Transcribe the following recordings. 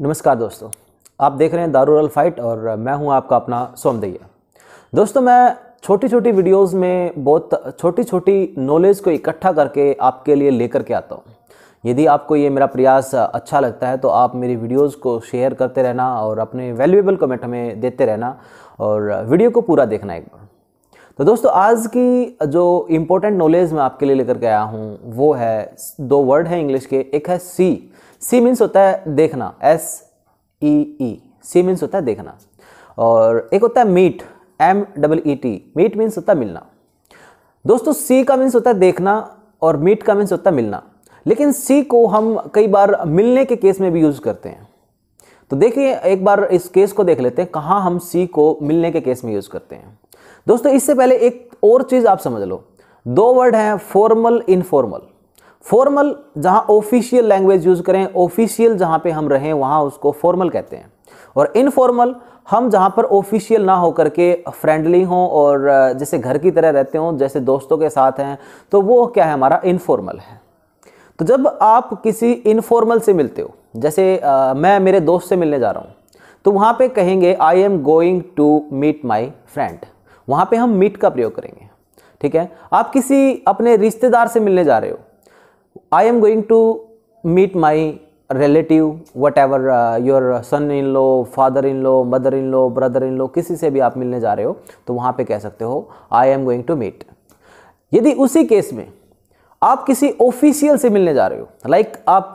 नमस्कार दोस्तों आप देख रहे हैं दारूल फाइट और मैं हूं आपका अपना सोमदैया दोस्तों मैं छोटी छोटी वीडियोस में बहुत छोटी छोटी नॉलेज को इकट्ठा करके आपके लिए लेकर के आता हूं यदि आपको ये मेरा प्रयास अच्छा लगता है तो आप मेरी वीडियोस को शेयर करते रहना और अपने वैल्यूएबल कमेंट हमें देते रहना और वीडियो को पूरा देखना एक बार तो दोस्तों आज की जो इम्पोर्टेंट नॉलेज मैं आपके लिए लेकर के आया हूँ वो है दो वर्ड है इंग्लिश के एक है सी सी मीन्स होता है देखना एस ई ई सी मीन्स होता है देखना और एक होता है meet M double E T meet means होता है मिलना दोस्तों सी का मीन्स होता है देखना और मीट का मीन्स होता है मिलना लेकिन सी को हम कई बार मिलने के केस में भी यूज़ करते हैं तो देखिए एक बार इस केस को देख लेते हैं कहाँ हम सी को मिलने के केस में यूज़ करते हैं दोस्तों इससे पहले एक और चीज़ आप समझ लो दो वर्ड हैं फॉर्मल इनफॉर्मल फॉर्मल जहाँ ऑफिशियल लैंग्वेज यूज़ करें ऑफिशियल जहाँ पे हम रहें वहाँ उसको फॉर्मल कहते हैं और इनफॉर्मल हम जहाँ पर ऑफिशियल ना हो करके फ्रेंडली हों और जैसे घर की तरह रहते हों जैसे दोस्तों के साथ हैं तो वो क्या है हमारा इनफॉर्मल है तो जब आप किसी इनफॉर्मल से मिलते हो जैसे आ, मैं मेरे दोस्त से मिलने जा रहा हूँ तो वहाँ पे कहेंगे I am going to meet my friend वहाँ पे हम मीट का प्रयोग करेंगे ठीक है आप किसी अपने रिश्तेदार से मिलने जा रहे हो I am going to meet my relative whatever your son in law father in law mother in law brother in law किसी से भी आप मिलने जा रहे हो तो वहाँ पे कह सकते हो I am going to meet यदि उसी केस में आप किसी ऑफिशियल से मिलने जा रहे हो लाइक like आप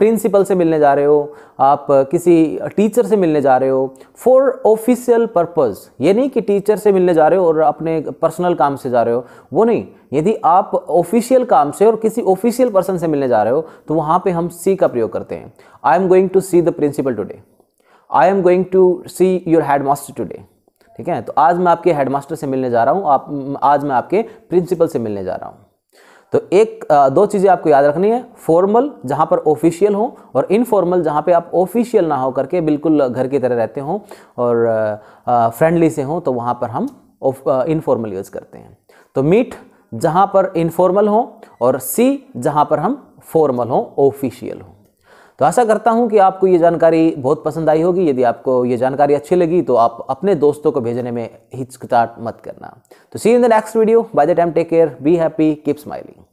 प्रिंसिपल से मिलने जा रहे हो आप किसी टीचर से मिलने जा रहे हो फॉर ऑफिशियल पर्पज़ ये नहीं कि टीचर से मिलने जा रहे हो और अपने पर्सनल काम से जा रहे हो वो नहीं यदि आप ऑफिशियल काम से और किसी ऑफिशियल पर्सन से मिलने जा रहे हो तो वहाँ पे हम सी का प्रयोग करते हैं I am going to see the principal today I am going to see your headmaster today ठीक है तो आज मैं आपके हेडमास्टर से मिलने जा रहा हूँ आप आज मैं आपके प्रिंसिपल से मिलने जा रहा हूँ तो एक दो चीज़ें आपको याद रखनी है फॉर्मल जहाँ पर ऑफिशियल हो और इनफॉर्मल जहाँ पे आप ऑफिशियल ना हो करके बिल्कुल घर की तरह रहते हों और फ्रेंडली से हों तो वहाँ पर हम इनफॉर्मल यूज़ करते हैं तो मीट जहाँ पर इनफॉर्मल हो और सी जहाँ पर हम फॉर्मल हों ऑफिशियल हों तो आशा करता हूँ कि आपको ये जानकारी बहुत पसंद आई होगी यदि आपको ये जानकारी अच्छी लगी तो आप अपने दोस्तों को भेजने में हिचकिचाहट मत करना तो see in the next video by the time take care be happy keep smiling